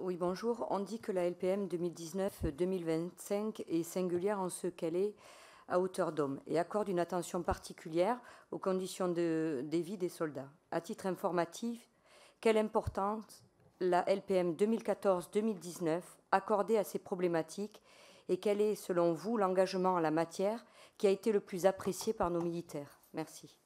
Oui, bonjour. On dit que la LPM 2019-2025 est singulière en ce qu'elle est à hauteur d'homme et accorde une attention particulière aux conditions de, des vies des soldats. À titre informatif, quelle importance la LPM 2014-2019 accordée à ces problématiques et quel est, selon vous, l'engagement en la matière qui a été le plus apprécié par nos militaires Merci.